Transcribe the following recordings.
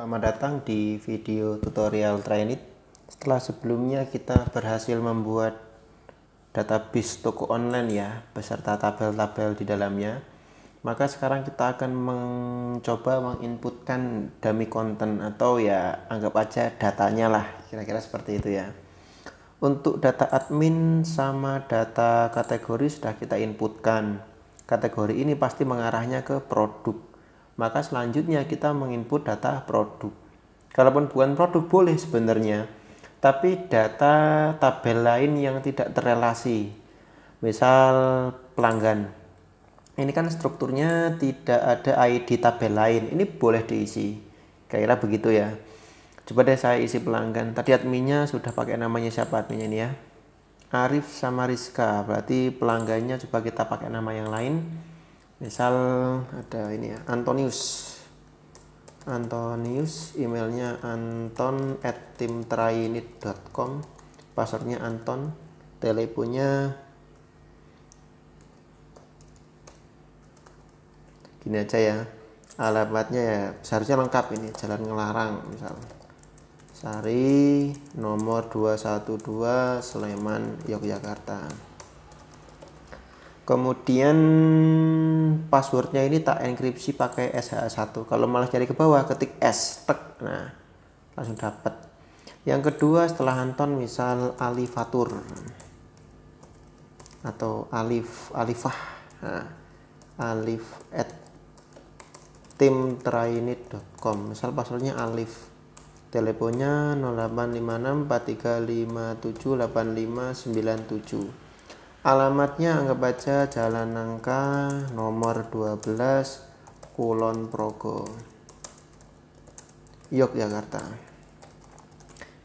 Selamat datang di video tutorial Trainit. Setelah sebelumnya kita berhasil membuat database toko online ya, beserta tabel-tabel di dalamnya. Maka sekarang kita akan mencoba menginputkan dummy content atau ya anggap aja datanya lah, kira-kira seperti itu ya. Untuk data admin sama data kategori sudah kita inputkan. Kategori ini pasti mengarahnya ke produk maka selanjutnya kita menginput data produk. Kalaupun bukan produk boleh sebenarnya, tapi data tabel lain yang tidak terrelasi. Misal pelanggan. Ini kan strukturnya tidak ada ID tabel lain. Ini boleh diisi. Kira-kira begitu ya. Coba deh saya isi pelanggan. Tadi adminnya sudah pakai namanya siapa adminnya ini ya. Arif sama Rizka. Berarti pelanggannya coba kita pakai nama yang lain misal ada ini ya Antonius Antonius emailnya anton at timtrainit.com passwordnya Anton teleponnya gini aja ya alamatnya ya seharusnya lengkap ini jalan ngelarang misal Sari nomor 212 Sleman Yogyakarta kemudian passwordnya ini tak enkripsi pakai SHA1 kalau malah cari ke bawah ketik S tek nah langsung dapat yang kedua setelah Anton misal Alifatur atau Alif Alifah nah, Alif at timtrainit.com misal passwordnya Alif teleponnya 0856 4357 8597 Alamatnya anggap baca Jalan Nangka nomor 12 Kulon Progo Yogyakarta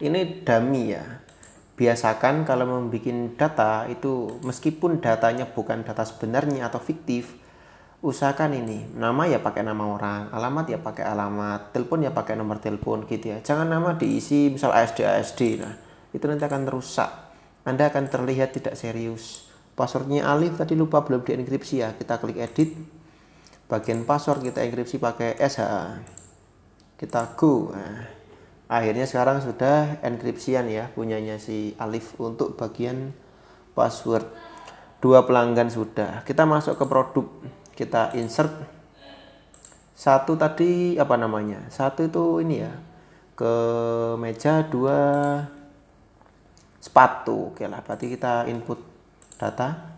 ini dami ya biasakan kalau membuat data itu meskipun datanya bukan data sebenarnya atau fiktif usahakan ini nama ya pakai nama orang alamat ya pakai alamat telepon ya pakai nomor telepon gitu ya jangan nama diisi misal ASD ASD nah itu nanti akan rusak anda akan terlihat tidak serius passwordnya Alif tadi lupa belum dienkripsi ya kita klik edit bagian password kita enkripsi pakai SH kita go nah, akhirnya sekarang sudah enkripsian ya punyanya si Alif untuk bagian password dua pelanggan sudah kita masuk ke produk kita insert satu tadi apa namanya satu itu ini ya ke meja dua sepatu oke lah berarti kita input data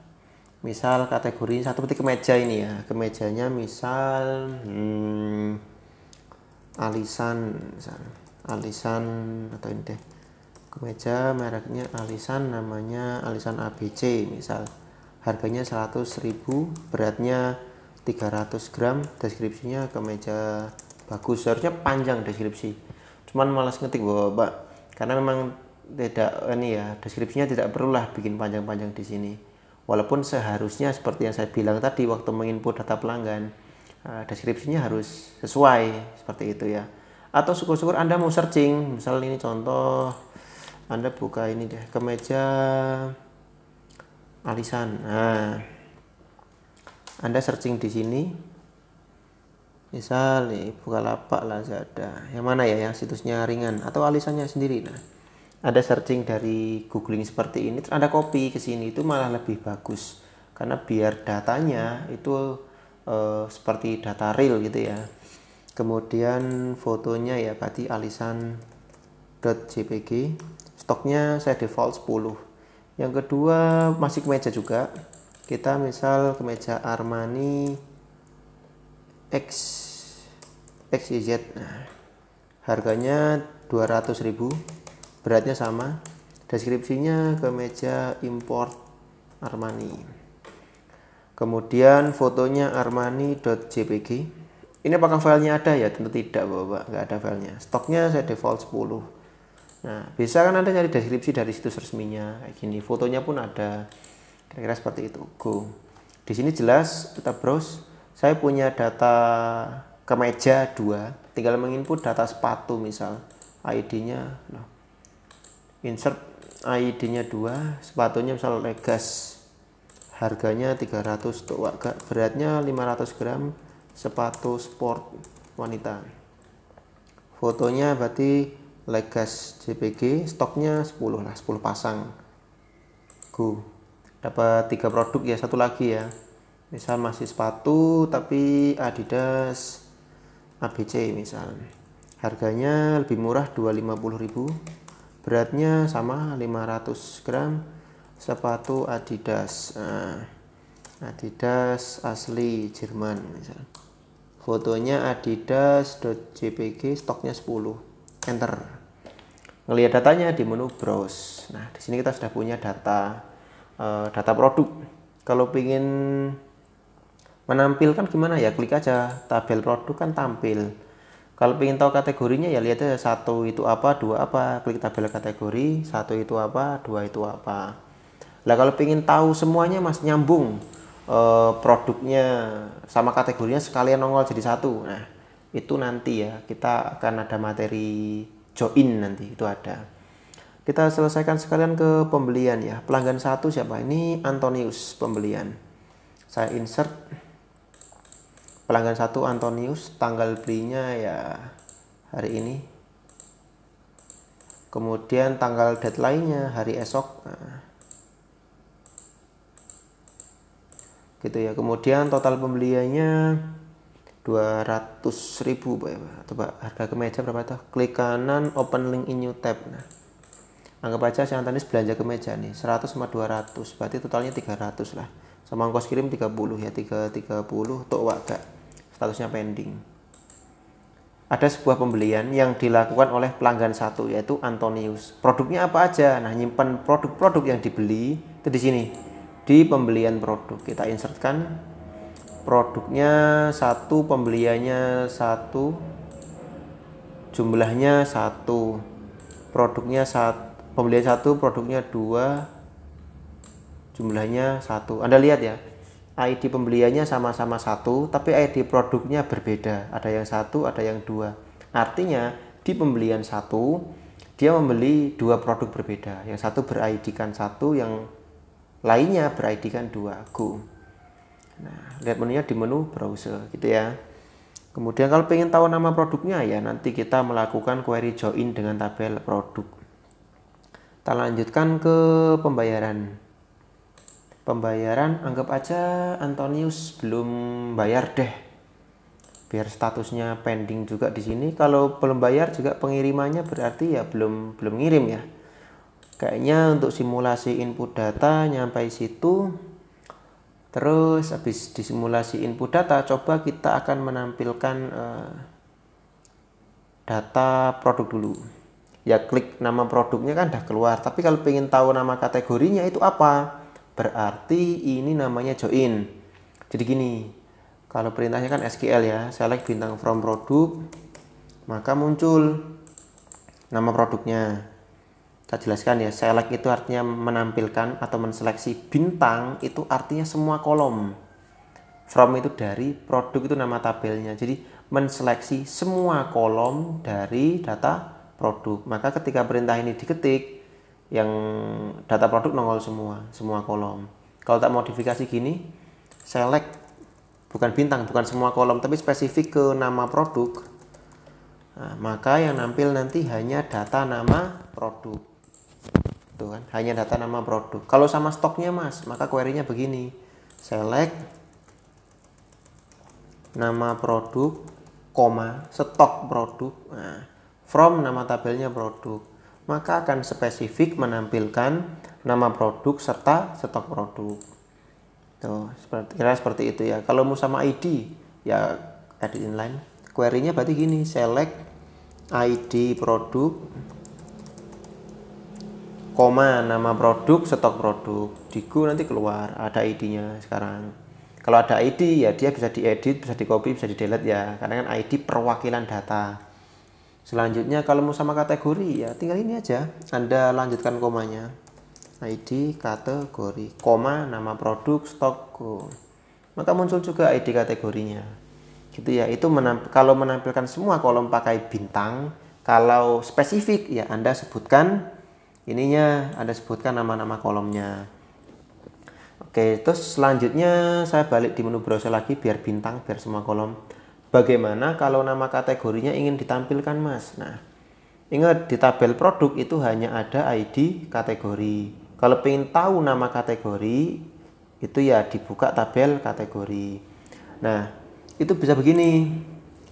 misal kategori satu peti kemeja ini ya kemejanya misal hmm, alisan misal, alisan atau ini deh kemeja mereknya alisan namanya alisan ABC misal harganya 100.000 beratnya 300 gram deskripsinya kemeja bagus seharusnya panjang deskripsi cuman malas ngetik bapak karena memang tidak ini ya deskripsinya tidak perlulah bikin panjang-panjang di sini walaupun seharusnya seperti yang saya bilang tadi waktu menginput data pelanggan eh, deskripsinya harus sesuai seperti itu ya atau syukur-syukur anda mau searching misal ini contoh anda buka ini deh kemeja alisan nah anda searching di sini misalnya nih buka lapak Lazada yang mana ya yang situsnya ringan atau alisannya sendiri nah ada searching dari googling seperti ini, terus Anda copy ke sini itu malah lebih bagus karena biar datanya itu eh, seperti data real gitu ya. Kemudian fotonya ya tadi jpg Stoknya saya default 10. Yang kedua masih kemeja juga. Kita misal kemeja Armani X XYZ. Nah, harganya 200.000 beratnya sama deskripsinya ke meja import Armani kemudian fotonya armani.jpg ini apakah filenya ada ya tentu tidak bapak nggak ada filenya stoknya saya default 10 nah bisa kan anda cari deskripsi dari situs resminya kayak gini fotonya pun ada kira-kira seperti itu go di sini jelas kita browse saya punya data kemeja dua tinggal menginput data sepatu misal ID-nya nah, insert ID-nya 2 sepatunya misal Legas harganya 300 untuk warga beratnya 500 gram sepatu sport wanita fotonya berarti Legas JPG stoknya 10 lah 10 pasang go dapat tiga produk ya satu lagi ya misal masih sepatu tapi Adidas ABC misal harganya lebih murah ribu beratnya sama 500 gram sepatu Adidas uh, Adidas asli Jerman misal. fotonya adidas.jpg stoknya 10 enter ngelihat datanya di menu browse nah di sini kita sudah punya data uh, data produk kalau pingin menampilkan gimana ya klik aja tabel produk kan tampil kalau ingin tahu kategorinya ya lihat aja satu itu apa, dua apa, klik tabel kategori, satu itu apa, dua itu apa. Lah kalau ingin tahu semuanya mas nyambung eh, produknya sama kategorinya sekalian nongol jadi satu. Nah itu nanti ya kita akan ada materi join nanti itu ada. Kita selesaikan sekalian ke pembelian ya. Pelanggan satu siapa? Ini Antonius pembelian. Saya insert pelanggan satu Antonius tanggal belinya ya hari ini kemudian tanggal deadline-nya hari esok nah. gitu ya kemudian total pembeliannya 200.000 Pak ya Pak. Coba harga kemeja berapa tuh? Klik kanan open link in new tab. Nah. Anggap aja si Antonius belanja kemeja nih 100 sama 200. Berarti totalnya 300 lah. Sama ongkos kirim 30 ya 330 untuk wak gak statusnya pending. Ada sebuah pembelian yang dilakukan oleh pelanggan satu yaitu Antonius. Produknya apa aja? Nah, nyimpan produk-produk yang dibeli itu di sini di pembelian produk. Kita insertkan produknya satu, pembeliannya satu, jumlahnya satu, produknya satu, pembelian satu, produknya dua, jumlahnya satu. Anda lihat ya, ID pembeliannya sama-sama satu, tapi ID produknya berbeda. Ada yang satu, ada yang dua. Artinya di pembelian satu dia membeli dua produk berbeda. Yang satu kan satu, yang lainnya kan dua. Go. Nah, lihat menunya di menu browser gitu ya. Kemudian kalau pengen tahu nama produknya ya nanti kita melakukan query join dengan tabel produk. Kita lanjutkan ke pembayaran pembayaran anggap aja Antonius belum bayar deh biar statusnya pending juga di sini kalau belum bayar juga pengirimannya berarti ya belum belum ngirim ya kayaknya untuk simulasi input data nyampe situ terus habis disimulasi input data coba kita akan menampilkan uh, data produk dulu ya klik nama produknya kan udah keluar tapi kalau pengen tahu nama kategorinya itu apa berarti ini namanya join jadi gini kalau perintahnya kan SQL ya select bintang from produk maka muncul nama produknya Kita jelaskan ya select itu artinya menampilkan atau menseleksi bintang itu artinya semua kolom from itu dari produk itu nama tabelnya jadi menseleksi semua kolom dari data produk maka ketika perintah ini diketik yang data produk nongol semua, semua kolom. Kalau tak modifikasi gini, select bukan bintang, bukan semua kolom, tapi spesifik ke nama produk. Nah, maka yang nampil nanti hanya data nama produk. Tuh kan, hanya data nama produk. Kalau sama stoknya mas, maka querynya begini. Select nama produk, koma, stok produk. Nah, from nama tabelnya produk maka akan spesifik menampilkan nama produk serta stok produk. Tuh, seperti, kira seperti itu ya. Kalau mau sama ID, ya edit inline. Query-nya berarti gini, select ID produk, koma nama produk, stok produk. Diku nanti keluar, ada ID-nya sekarang. Kalau ada ID, ya dia bisa diedit, bisa di copy, bisa di delete ya. Karena kan ID perwakilan data Selanjutnya kalau mau sama kategori ya tinggal ini aja. Anda lanjutkan komanya. ID kategori, koma nama produk, stok. Maka muncul juga ID kategorinya. Gitu ya. Itu menamp kalau menampilkan semua kolom pakai bintang, kalau spesifik ya Anda sebutkan ininya, Anda sebutkan nama-nama kolomnya. Oke, terus selanjutnya saya balik di menu browser lagi biar bintang, biar semua kolom. Bagaimana kalau nama kategorinya ingin ditampilkan mas? Nah, ingat di tabel produk itu hanya ada ID kategori. Kalau ingin tahu nama kategori, itu ya dibuka tabel kategori. Nah, itu bisa begini.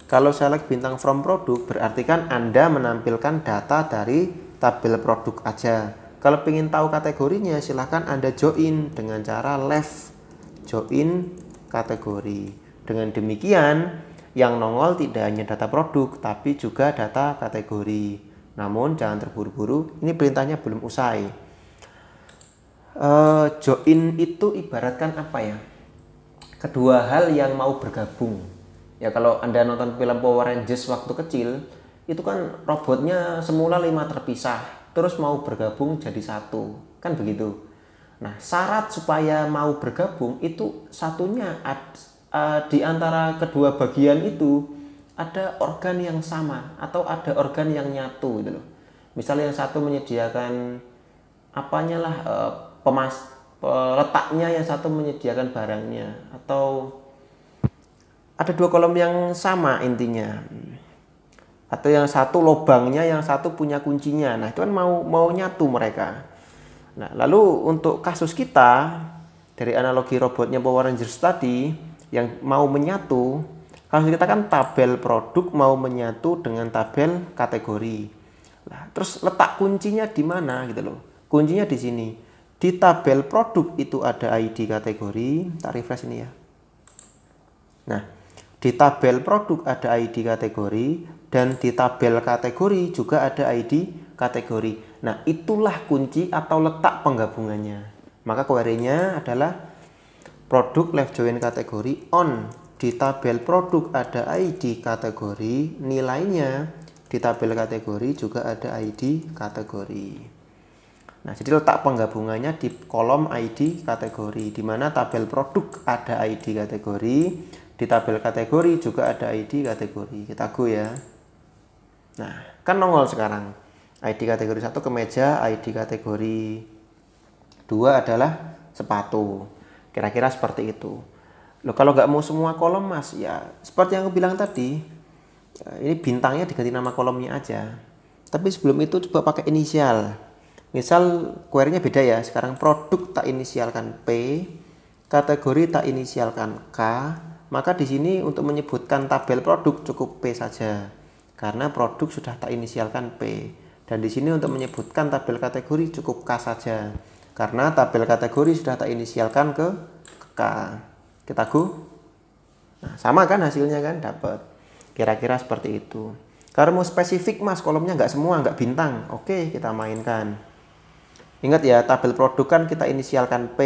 Kalau select bintang from produk, berarti kan Anda menampilkan data dari tabel produk aja. Kalau ingin tahu kategorinya, silahkan Anda join dengan cara left join kategori. Dengan demikian, yang nongol tidak hanya data produk, tapi juga data kategori. Namun jangan terburu-buru, ini perintahnya belum usai. Uh, join itu ibaratkan apa ya? Kedua hal yang mau bergabung. Ya kalau Anda nonton film Power Rangers waktu kecil, itu kan robotnya semula lima terpisah, terus mau bergabung jadi satu. Kan begitu. Nah, syarat supaya mau bergabung itu satunya uh, di antara kedua bagian itu ada organ yang sama atau ada organ yang nyatu gitu loh. Misalnya yang satu menyediakan apanya lah uh, pemas letaknya yang satu menyediakan barangnya atau ada dua kolom yang sama intinya atau yang satu lobangnya yang satu punya kuncinya nah itu kan mau mau nyatu mereka nah lalu untuk kasus kita dari analogi robotnya Power Rangers tadi yang mau menyatu kalau kita kan tabel produk mau menyatu dengan tabel kategori nah, terus letak kuncinya di mana gitu loh kuncinya di sini di tabel produk itu ada ID kategori tak refresh ini ya nah di tabel produk ada ID kategori dan di tabel kategori juga ada ID kategori nah itulah kunci atau letak penggabungannya maka query-nya adalah produk left join kategori on di tabel produk ada ID kategori nilainya di tabel kategori juga ada ID kategori Nah, jadi letak penggabungannya di kolom ID kategori, di mana tabel produk ada ID kategori, di tabel kategori juga ada ID kategori. Kita go ya. Nah, kan nongol sekarang. ID kategori satu kemeja, ID kategori dua adalah sepatu. Kira-kira seperti itu. Loh, kalau nggak mau semua kolom mas, ya seperti yang aku bilang tadi, eh, ini bintangnya diganti nama kolomnya aja. Tapi sebelum itu coba pakai inisial. Misal query-nya beda ya, sekarang produk tak inisialkan P, kategori tak inisialkan K, maka di sini untuk menyebutkan tabel produk cukup P saja. Karena produk sudah tak inisialkan P. Dan di sini untuk menyebutkan tabel kategori cukup K saja karena tabel kategori sudah tak inisialkan ke, ke K. Kita go. Nah, sama kan hasilnya kan dapat. Kira-kira seperti itu. Kalau mau spesifik mas, kolomnya nggak semua, nggak bintang. Oke, kita mainkan. Ingat ya, tabel produk kan kita inisialkan P.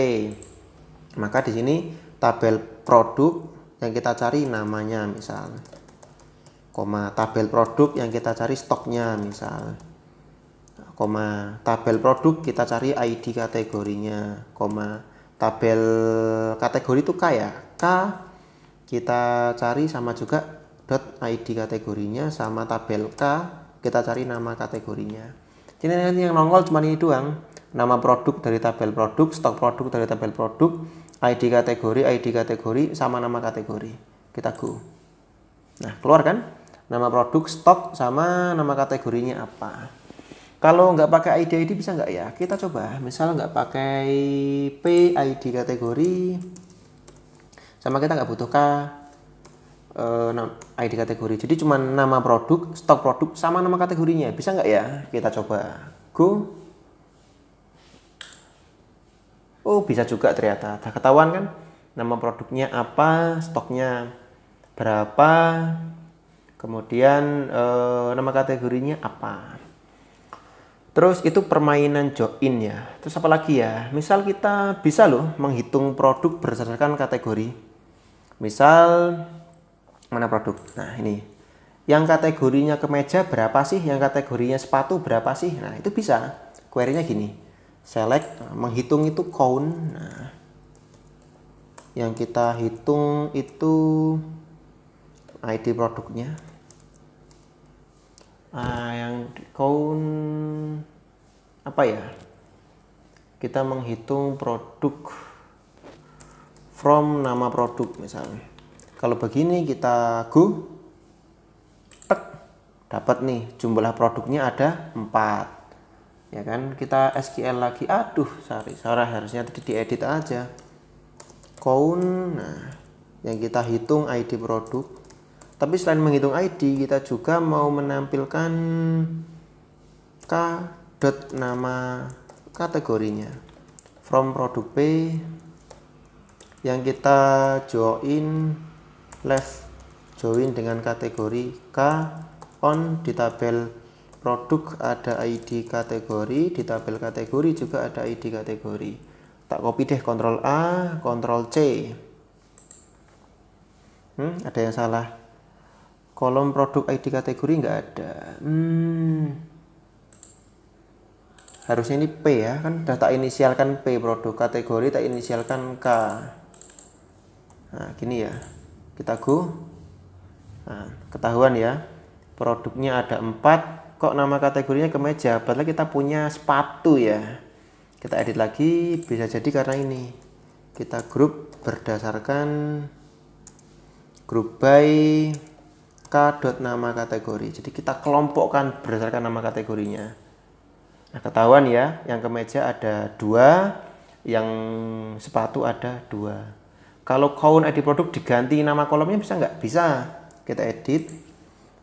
Maka di sini tabel produk yang kita cari namanya misal. Koma tabel produk yang kita cari stoknya misal koma tabel produk kita cari ID kategorinya, koma tabel kategori itu K ya. K kita cari sama juga dot ID kategorinya sama tabel K kita cari nama kategorinya. ini nanti yang nongol cuma ini doang. Nama produk dari tabel produk, stok produk dari tabel produk, ID kategori, ID kategori sama nama kategori. Kita go. Nah, keluar kan? Nama produk, stok sama nama kategorinya apa. Kalau nggak pakai ID ID bisa nggak ya? Kita coba, misal nggak pakai P ID kategori, sama kita nggak butuh K uh, eh, ID kategori. Jadi cuma nama produk, stok produk sama nama kategorinya. Bisa nggak ya? Kita coba. Go. Oh bisa juga ternyata. Tak ketahuan kan? Nama produknya apa, stoknya berapa, kemudian eh, nama kategorinya apa Terus itu permainan join ya. Terus apa lagi ya? Misal kita bisa loh menghitung produk berdasarkan kategori. Misal mana produk? Nah, ini. Yang kategorinya kemeja berapa sih? Yang kategorinya sepatu berapa sih? Nah, itu bisa. Query-nya gini. Select menghitung itu count. Nah, yang kita hitung itu ID produknya uh, yang kaun apa ya kita menghitung produk from nama produk misalnya kalau begini kita go tek dapat nih jumlah produknya ada empat ya kan kita SQL lagi aduh sorry sorry harusnya tadi diedit aja count nah yang kita hitung ID produk tapi selain menghitung ID, kita juga mau menampilkan K dot nama kategorinya from produk P yang kita join left join dengan kategori K on di tabel produk ada ID kategori di tabel kategori juga ada ID kategori tak copy deh Ctrl A Ctrl C hmm, ada yang salah kolom produk ID kategori nggak ada hmm. harusnya ini P ya kan udah tak inisialkan P produk kategori tak inisialkan K nah gini ya kita go nah, ketahuan ya produknya ada empat kok nama kategorinya kemeja meja padahal kita punya sepatu ya kita edit lagi bisa jadi karena ini kita grup berdasarkan grup by k.nama kategori. Jadi kita kelompokkan berdasarkan nama kategorinya. Nah, ketahuan ya, yang kemeja ada dua, yang sepatu ada dua. Kalau count ID produk diganti nama kolomnya bisa nggak? Bisa. Kita edit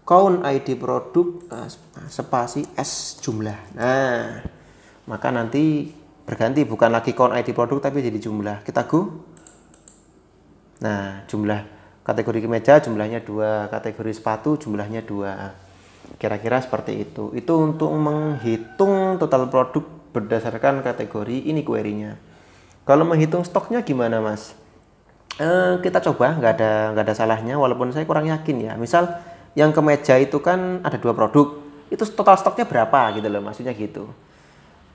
count ID produk eh, spasi S jumlah. Nah, maka nanti berganti bukan lagi count ID produk tapi jadi jumlah. Kita go. Nah, jumlah kategori kemeja jumlahnya dua kategori sepatu jumlahnya dua kira-kira seperti itu itu untuk menghitung total produk berdasarkan kategori ini querynya. kalau menghitung stoknya gimana mas eh, kita coba nggak ada nggak ada salahnya walaupun saya kurang yakin ya misal yang kemeja itu kan ada dua produk itu total stoknya berapa gitu loh maksudnya gitu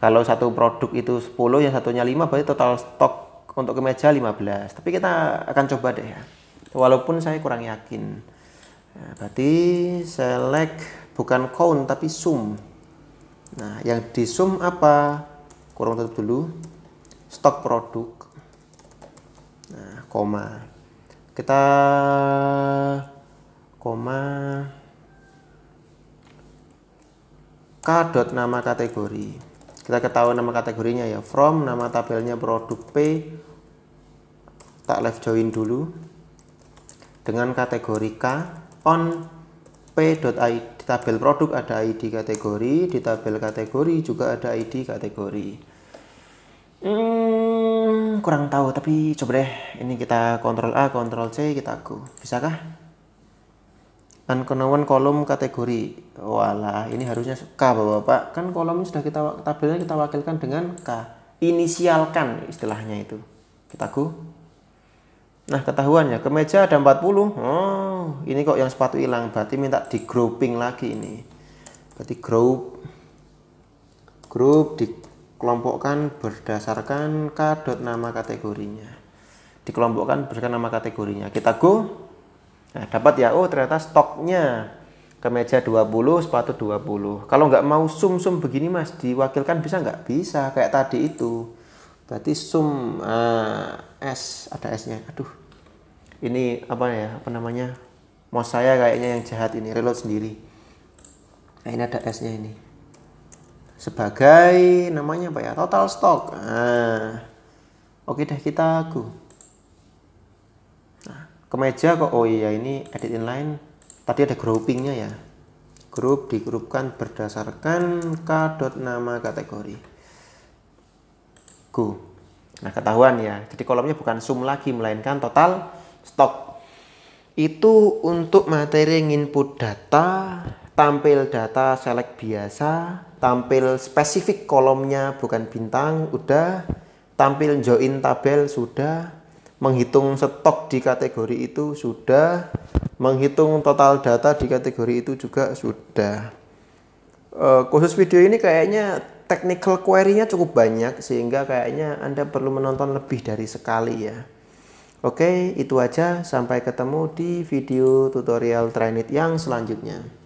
kalau satu produk itu 10 yang satunya 5 berarti total stok untuk kemeja 15 tapi kita akan coba deh ya walaupun saya kurang yakin ya, berarti select bukan count tapi sum nah yang di sum apa Kurang tutup dulu Stock produk nah koma kita koma k dot nama kategori kita ketahui nama kategorinya ya from nama tabelnya produk P tak left join dulu dengan kategori K on p.id di tabel produk ada ID kategori di tabel kategori juga ada ID kategori hmm, kurang tahu tapi coba deh ini kita kontrol A kontrol C kita go bisakah unknown kolom kategori walah ini harusnya K bapak-bapak kan kolom sudah kita tabelnya kita wakilkan dengan K inisialkan istilahnya itu kita go Nah ketahuan ya kemeja ada 40 oh, Ini kok yang sepatu hilang Berarti minta di grouping lagi ini Berarti group Group dikelompokkan berdasarkan K nama kategorinya Dikelompokkan berdasarkan nama kategorinya Kita go Nah dapat ya oh ternyata stoknya Kemeja 20, sepatu 20 Kalau nggak mau sum-sum begini mas Diwakilkan bisa nggak? Bisa kayak tadi itu berarti sum uh, s ada s nya aduh ini apa ya apa namanya mau saya kayaknya yang jahat ini reload sendiri nah ini ada s nya ini sebagai namanya apa ya total stock nah, oke deh kita go nah, ke meja kok oh iya ini edit inline tadi ada groupingnya ya grup digrupkan berdasarkan k nama kategori go. Nah, ketahuan ya. Jadi kolomnya bukan sum lagi melainkan total stok. Itu untuk materi input data, tampil data select biasa, tampil spesifik kolomnya bukan bintang, udah tampil join tabel sudah menghitung stok di kategori itu sudah menghitung total data di kategori itu juga sudah eh, khusus video ini kayaknya technical query-nya cukup banyak sehingga kayaknya Anda perlu menonton lebih dari sekali ya. Oke, itu aja. Sampai ketemu di video tutorial Trainit yang selanjutnya.